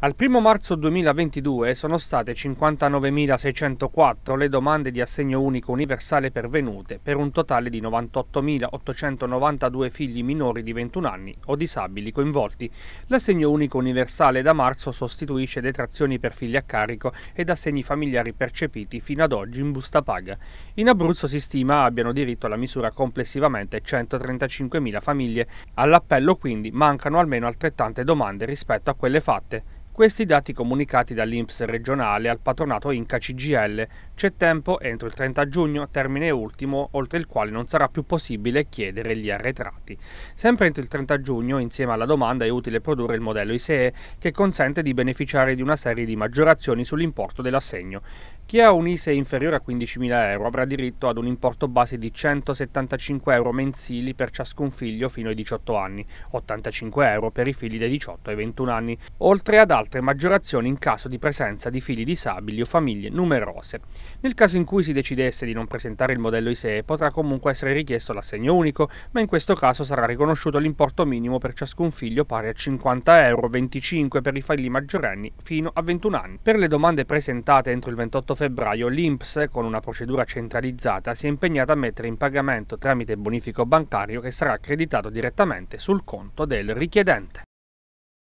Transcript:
Al 1 marzo 2022 sono state 59.604 le domande di assegno unico universale pervenute, per un totale di 98.892 figli minori di 21 anni o disabili coinvolti. L'assegno unico universale da marzo sostituisce detrazioni per figli a carico ed assegni familiari percepiti fino ad oggi in busta paga. In Abruzzo si stima abbiano diritto alla misura complessivamente 135.000 famiglie. All'appello quindi mancano almeno altrettante domande rispetto a quelle fatte. Questi dati comunicati dall'Inps regionale al patronato Inca CGL. C'è tempo entro il 30 giugno, termine ultimo, oltre il quale non sarà più possibile chiedere gli arretrati. Sempre entro il 30 giugno, insieme alla domanda, è utile produrre il modello ISEE che consente di beneficiare di una serie di maggiorazioni sull'importo dell'assegno. Chi ha un ISE inferiore a 15.000 euro avrà diritto ad un importo base di 175 euro mensili per ciascun figlio fino ai 18 anni, 85 euro per i figli dai 18 ai 21 anni, oltre ad altre maggiorazioni in caso di presenza di figli disabili o famiglie numerose. Nel caso in cui si decidesse di non presentare il modello ISE potrà comunque essere richiesto l'assegno unico, ma in questo caso sarà riconosciuto l'importo minimo per ciascun figlio pari a 50 euro, 25 per i figli maggiorenni fino a 21 anni. Per le domande presentate entro il 28 febbraio l'INPS, con una procedura centralizzata, si è impegnata a mettere in pagamento tramite bonifico bancario che sarà accreditato direttamente sul conto del richiedente.